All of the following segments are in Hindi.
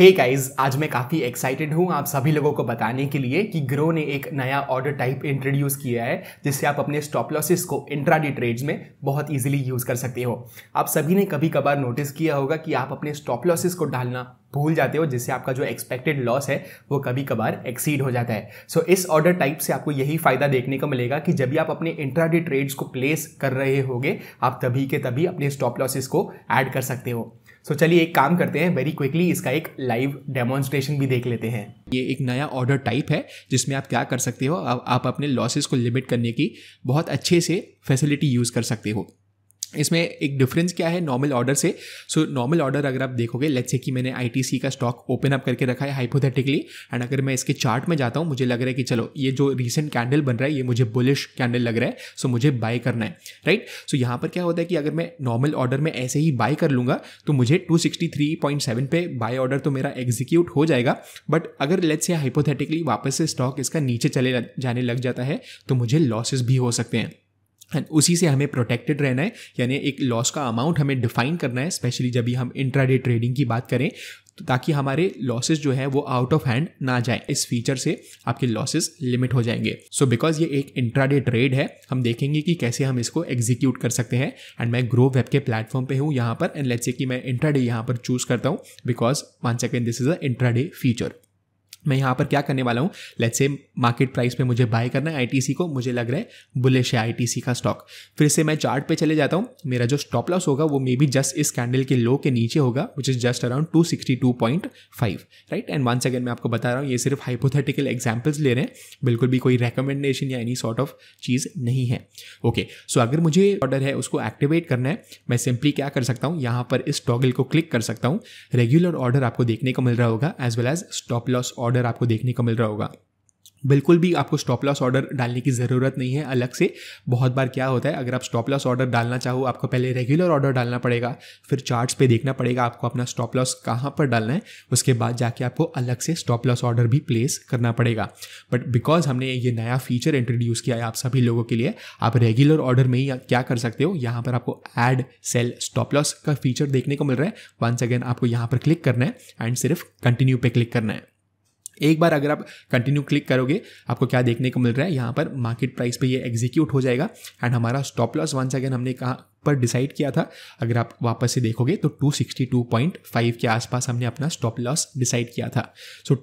हे hey गाइस आज मैं काफ़ी एक्साइटेड हूँ आप सभी लोगों को बताने के लिए कि ग्रो ने एक नया ऑर्डर टाइप इंट्रोड्यूस किया है जिससे आप अपने स्टॉप लॉसेस को इंट्राडे ट्रेड्स में बहुत इजीली यूज़ कर सकते हो आप सभी ने कभी कभार नोटिस किया होगा कि आप अपने स्टॉप लॉसेस को डालना भूल जाते हो जिससे आपका जो एक्सपेक्टेड लॉस है वो कभी कभार एक्सीड हो जाता है सो so, इस ऑर्डर टाइप से आपको यही फायदा देखने को मिलेगा कि जब भी आप अपने इंट्राडे ट्रेड्स को प्लेस कर रहे होगे आप तभी के तभी अपने स्टॉप लॉसेस को ऐड कर सकते हो सो चलिए एक काम करते हैं वेरी क्विकली इसका एक लाइव डेमोन्स्ट्रेशन भी देख लेते हैं ये एक नया ऑर्डर टाइप है जिसमें आप क्या कर सकते हो आप अपने लॉसेस को लिमिट करने की बहुत अच्छे से फैसिलिटी यूज़ कर सकते हो इसमें एक डिफरेंस क्या है नॉर्मल ऑर्डर से सो नॉर्मल ऑर्डर अगर आप देखोगे लेट्स से कि मैंने आईटीसी का स्टॉक ओपन अप करके रखा है हाइपोथेटिकली एंड अगर मैं इसके चार्ट में जाता हूँ मुझे लग रहा है कि चलो ये जो रिसेंट कैंडल बन रहा है ये मुझे बुलिश कैंडल लग रहा है सो so मुझे बाय करना है राइट सो so यहाँ पर क्या होता है कि अगर मैं नॉर्मल ऑर्डर में ऐसे ही बाय कर लूँगा तो मुझे टू पे बाय ऑर्डर तो मेरा एग्जीक्यूट हो जाएगा बट अगर लेट्स से हाइपोथेटिकली वापस से स्टॉक इसका नीचे चले जाने लग जाता है तो मुझे लॉसेज भी हो सकते हैं एंड उसी से हमें प्रोटेक्टेड रहना है यानी एक लॉस का अमाउंट हमें डिफाइन करना है स्पेशली जब भी हम इंट्राडे ट्रेडिंग की बात करें तो ताकि हमारे लॉसेस जो है वो आउट ऑफ हैंड ना जाए इस फीचर से आपके लॉसेस लिमिट हो जाएंगे सो so बिकॉज ये एक इंट्राडे ट्रेड है हम देखेंगे कि कैसे हम इसको एग्जीक्यूट कर सकते हैं एंड मैं ग्रो वेब के प्लेटफॉर्म पे हूँ यहाँ पर एंड लेट्स से कि मैं इंट्राडे यहाँ पर चूज करता हूँ because one second this is a intraday feature मैं यहाँ पर क्या करने वाला हूँ लेट्स से मार्केट प्राइस पे मुझे बाय करना है आईटीसी को मुझे लग रहा है बुलिश है आईटीसी का स्टॉक फिर से मैं चार्ट पे चले जाता हूँ मेरा जो स्टॉप लॉस होगा वो मे बी जस्ट इस कैंडल के लो के नीचे होगा which is just around two sixty two point five right and one second मैं आपको बता रहा हूँ ये सिर्फ हाइपोथेटिकल एग्जाम्पल्स ले रहे हैं बिल्कुल भी कोई रिकमेंडेशन या एनी सॉर्ट ऑफ चीज़ नहीं है ओके okay, सो so अगर मुझे ऑर्डर है उसको एक्टिवेट करना है मैं सिंपली क्या कर सकता हूँ यहाँ पर इस टॉगल को क्लिक कर सकता हूँ रेगुलर ऑर्डर आपको देखने को मिल रहा होगा as well as stop loss order order आपको देखने को मिल रहा होगा बिल्कुल भी आपको स्टॉप लॉस ऑर्डर डालने की ज़रूरत नहीं है अलग से बहुत बार क्या होता है अगर आप स्टॉप लॉस ऑर्डर डालना चाहो आपको पहले रेगुलर ऑर्डर डालना पड़ेगा फिर चार्ट्स पे देखना पड़ेगा आपको अपना स्टॉप लॉस कहाँ पर डालना है उसके बाद जाके आपको अलग से स्टॉप लॉस ऑर्डर भी प्लेस करना पड़ेगा बट बिकॉज हमने ये नया फीचर इंट्रोड्यूस किया है आप सभी लोगों के लिए आप रेगुलर ऑर्डर में ही क्या कर सकते हो यहाँ पर आपको एड सेल स्टॉप लॉस का फीचर देखने को मिल रहा है वंस अगेन आपको यहाँ पर क्लिक करना है एंड सिर्फ कंटिन्यू पे क्लिक करना है एक बार अगर आप कंटिन्यू क्लिक करोगे आपको क्या देखने को मिल रहा है यहाँ पर मार्केट प्राइस पे ये एग्जीक्यूट हो जाएगा एंड हमारा स्टॉप लॉस वंस अगेन हमने कहा पर डिसाइड किया था अगर आप वापस से देखोगे तो 262.5 के आसपास हमने अपना स्टॉप लॉस डिसाइड किया था सो so,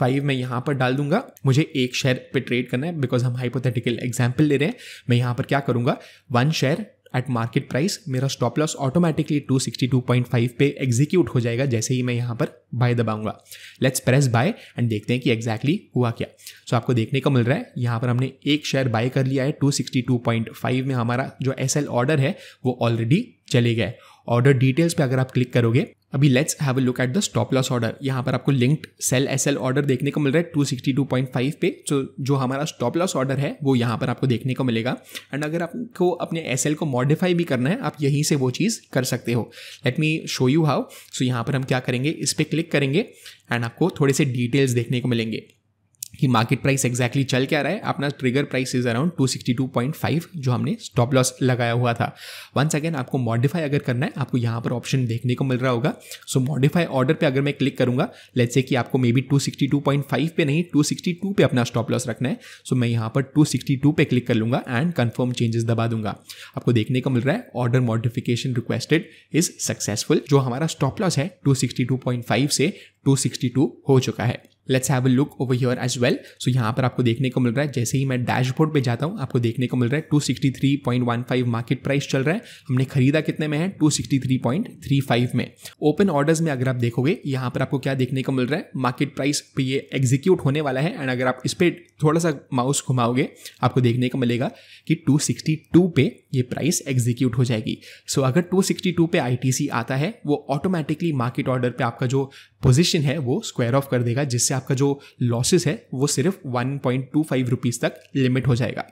262.5 मैं यहाँ पर डाल दूंगा मुझे एक शेयर पे ट्रेड करना है बिकॉज हम हाइपोथेटिकल एग्जाम्पल ले रहे हैं मैं यहाँ पर क्या करूँगा one share at market price मेरा स्टॉप लॉस ऑटोमेटिकली 262.5 पे एग्जीक्यूट हो जाएगा जैसे ही मैं यहाँ पर बाय दबाऊंगा लेट्स प्रेस बाय एंड देखते हैं कि एग्जैक्टली exactly हुआ क्या सो so, आपको देखने को मिल रहा है यहाँ पर हमने एक शेयर बाय कर लिया है 262.5 में हमारा जो एस ऑर्डर है वो ऑलरेडी चले गए ऑर्डर डिटेल्स पे अगर आप क्लिक करोगे अभी let's have a look at the stop loss order यहाँ पर आपको linked sell S L order देखने को मिल रहा है two sixty two point five पे तो जो हमारा स्टॉप लॉस ऑर्डर है वो यहाँ पर आपको देखने को मिलेगा एंड अगर आपको अपने एस एल को मॉडिफाई भी करना है आप यहीं से वो चीज़ कर सकते हो let me show you how so यहाँ पर हम क्या करेंगे इस पर क्लिक करेंगे एंड आपको थोड़े से डिटेल्स देखने को मिलेंगे कि मार्केट प्राइस एग्जैक्टली चल क्या रहा है अपना ट्रिगर प्राइस इज अराउंड 262.5 जो हमने स्टॉप लॉस लगाया हुआ था वंस अगेन आपको मॉडिफाई अगर करना है आपको यहाँ पर ऑप्शन देखने को मिल रहा होगा सो मॉडिफाई ऑर्डर पे अगर मैं क्लिक करूंगा लेट्स से कि आपको मे बी 262.5 पे नहीं 262 पे अपना स्टॉप लॉस रखना है सो so मैं यहाँ पर 262 पे क्लिक कर लूँगा एंड कन्फर्म चेंजेस दबा दूंगा आपको देखने को मिल रहा है order modification requested is successful जो हमारा स्टॉप लॉस है टू से 262 हो चुका है let's have a look over here as well so यहाँ पर आपको देखने को मिल रहा है जैसे ही मैं डैशबोर्ड पे जाता हूँ आपको देखने को मिल रहा है two sixty three point one five market price चल रहा है हमने खरीदा कितने में है two sixty three three point five में ओपन ऑर्डर्स में अगर आप देखोगे यहाँ पर आपको क्या देखने को मिल रहा है मार्केट प्राइस पे ये एग्जीक्यूट होने वाला है एंड अगर आप इस पर थोड़ा सा माउस घुमाओगे आपको देखने को मिलेगा कि 262 पे ये प्राइस एग्जीक्यूट हो जाएगी सो so, अगर 262 पे आईटीसी आता है वो ऑटोमेटिकली मार्केट ऑर्डर पे आपका जो पोजीशन है वो स्क्वायर ऑफ कर देगा जिससे आपका जो लॉसेस है वो सिर्फ 1.25 पॉइंट तक लिमिट हो जाएगा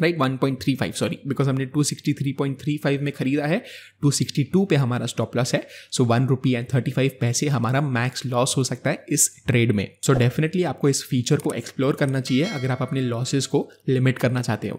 right one point three five sorry because हमने two sixty three three point five में खरीदा है टू सिक्सटी टू पे हमारा स्टॉप लॉस है so one rupee and thirty five पैसे हमारा मैक्स लॉस हो सकता है इस ट्रेड में सो so डेफिनेटली आपको इस फीचर को एक्सप्लोर करना चाहिए अगर आप अपने लॉसेज को लिमिट करना चाहते हो